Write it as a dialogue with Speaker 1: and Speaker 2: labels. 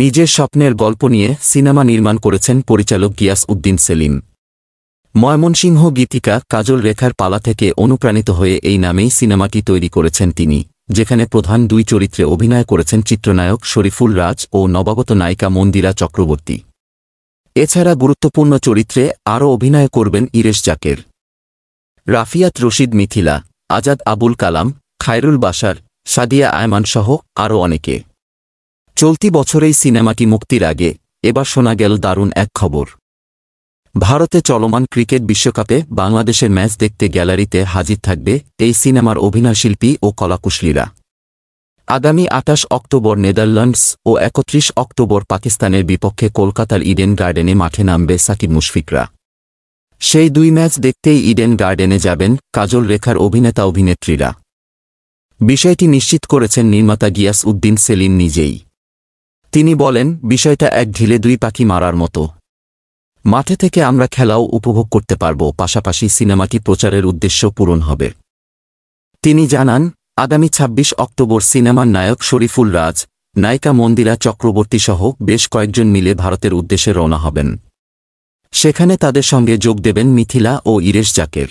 Speaker 1: নিজের স্বপ্নের গল্প নিয়ে সিনেমা নির্মাণ করেছেন পরিচালক গিয়াস উদ্দিন সেলিম ময়মনসিংহ গীতিকা কাজল রেখার পালা থেকে অনুপ্রাণিত হয়ে এই নামেই সিনেমাটি তৈরি করেছেন তিনি যেখানে প্রধান দুই চরিত্রে অভিনয় করেছেন চিত্রনায়ক শরীফুল রাজ ও নবাগত নায়িকা মন্দিরা চক্রবর্তী এছাড়া গুরুত্বপূর্ণ চরিত্রে আরও অভিনয় করবেন ইরেশ জাকের রাফিয়াত রশিদ মিথিলা আজাদ আবুল কালাম খায়রুল বাসার সাদিয়া আয়মান সহ আরও অনেকে চলতি বছরেই সিনেমাটি মুক্তির আগে এবার শোনা গেল দারুণ এক খবর ভারতে চলমান ক্রিকেট বিশ্বকাপে বাংলাদেশের ম্যাচ দেখতে গ্যালারিতে হাজির থাকবে এই সিনেমার অভিনয়শিল্পী ও কলাকুশলীরা আগামী আঠাশ অক্টোবর নেদারল্যান্ডস ও একত্রিশ অক্টোবর পাকিস্তানের বিপক্ষে কলকাতার ইডেন গার্ডেনে মাঠে নামবে সাকিব মুশফিকরা সেই দুই ম্যাচ দেখতেই ইডেন গার্ডেনে যাবেন কাজল রেখার অভিনেতা অভিনেত্রীরা বিষয়টি নিশ্চিত করেছেন নির্মাতা গিয়াস উদ্দিন সেলিম নিজেই তিনি বলেন বিষয়টা এক ঢিলে দুই পাখি মারার মতো মাঠে থেকে আমরা খেলাও উপভোগ করতে পারব পাশাপাশি সিনেমাটি প্রচারের উদ্দেশ্য পূরণ হবে তিনি জানান আগামী ২৬ অক্টোবর সিনেমার নায়ক শরীফুল রাজ নায়িকা মন্দিরা চক্রবর্তী সহ বেশ কয়েকজন মিলে ভারতের উদ্দেশ্যে রওনা হবেন সেখানে তাদের সঙ্গে যোগ দেবেন মিথিলা ও ইরেশ জাকের